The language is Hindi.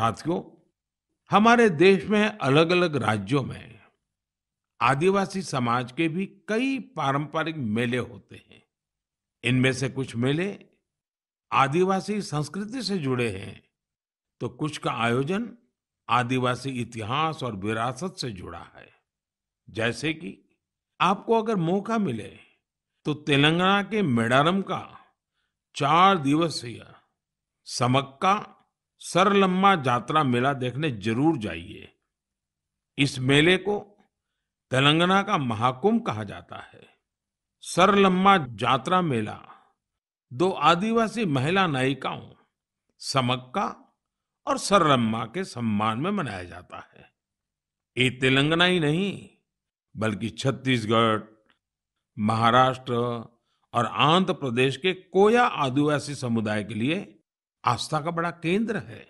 साथियों हमारे देश में अलग अलग राज्यों में आदिवासी समाज के भी कई पारंपरिक मेले होते हैं इनमें से कुछ मेले आदिवासी संस्कृति से जुड़े हैं तो कुछ का आयोजन आदिवासी इतिहास और विरासत से जुड़ा है जैसे कि आपको अगर मौका मिले तो तेलंगाना के मेडारम का चार दिवसीय समक्का सरलम्मा जात्रा मेला देखने जरूर जाइए इस मेले को तेलंगाना का महाकुंभ कहा जाता है सरलम्मा जात्रा मेला दो आदिवासी महिला नायिकाओं समक्का और सरलम्मा के सम्मान में मनाया जाता है ये तेलंगाना ही नहीं बल्कि छत्तीसगढ़ महाराष्ट्र और आंध्र प्रदेश के कोया आदिवासी समुदाय के लिए आस्था का बड़ा केंद्र है